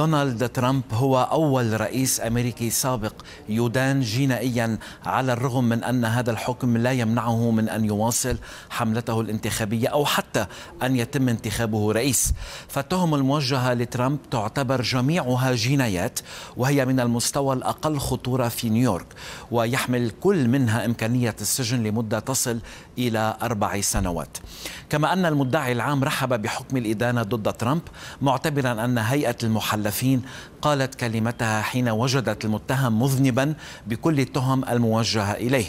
دونالد ترامب هو أول رئيس أمريكي سابق يدان جنائيا على الرغم من أن هذا الحكم لا يمنعه من أن يواصل حملته الانتخابية أو حتى أن يتم انتخابه رئيس فالتهم الموجهة لترامب تعتبر جميعها جنايات وهي من المستوى الأقل خطورة في نيويورك ويحمل كل منها إمكانية السجن لمدة تصل إلى أربع سنوات كما أن المدعي العام رحب بحكم الإدانة ضد ترامب معتبرا أن هيئة المحلفين المكلفين قالت كلمتها حين وجدت المتهم مذنبا بكل التهم الموجهه اليه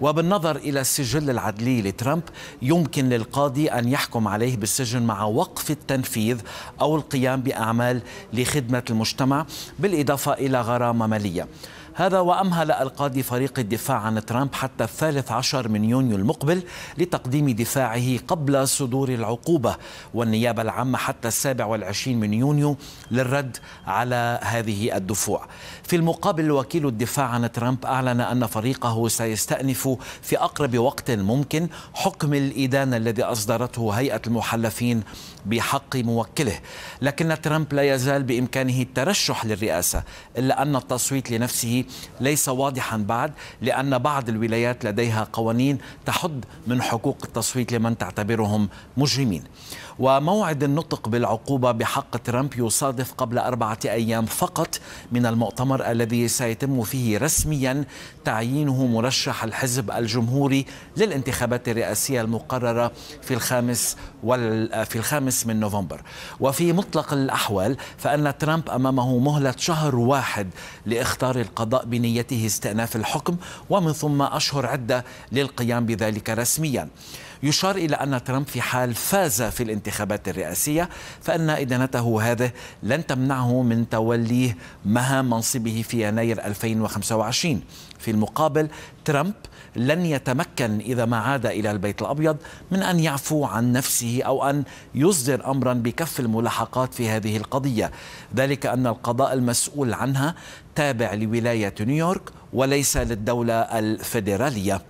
وبالنظر الى السجل العدلي لترامب يمكن للقاضي ان يحكم عليه بالسجن مع وقف التنفيذ او القيام باعمال لخدمه المجتمع بالاضافه الى غرامه ماليه هذا وأمهل القاضي فريق الدفاع عن ترامب حتى الثالث عشر من يونيو المقبل لتقديم دفاعه قبل صدور العقوبة والنيابة العامة حتى السابع والعشرين من يونيو للرد على هذه الدفوع في المقابل وكيل الدفاع عن ترامب أعلن أن فريقه سيستأنف في أقرب وقت ممكن حكم الإدانة الذي أصدرته هيئة المحلفين بحق موكله لكن ترامب لا يزال بإمكانه الترشح للرئاسة إلا أن التصويت لنفسه ليس واضحا بعد لأن بعض الولايات لديها قوانين تحد من حقوق التصويت لمن تعتبرهم مجرمين وموعد النطق بالعقوبة بحق ترامب يصادف قبل أربعة أيام فقط من المؤتمر الذي سيتم فيه رسميا تعيينه مرشح الحزب الجمهوري للانتخابات الرئاسية المقررة في الخامس وال... في الخامس من نوفمبر وفي مطلق الأحوال فأن ترامب أمامه مهلة شهر واحد لاختار القضاء القضاء بنيته استئناف الحكم ومن ثم أشهر عدة للقيام بذلك رسميا يشار إلى أن ترامب في حال فاز في الانتخابات الرئاسية فإن إدانته هذه لن تمنعه من توليه مهام منصبه في يناير 2025 في المقابل ترامب لن يتمكن إذا ما عاد إلى البيت الأبيض من أن يعفو عن نفسه أو أن يصدر أمرا بكف الملاحقات في هذه القضية ذلك أن القضاء المسؤول عنها تابع لولاية نيويورك وليس للدولة الفيدرالية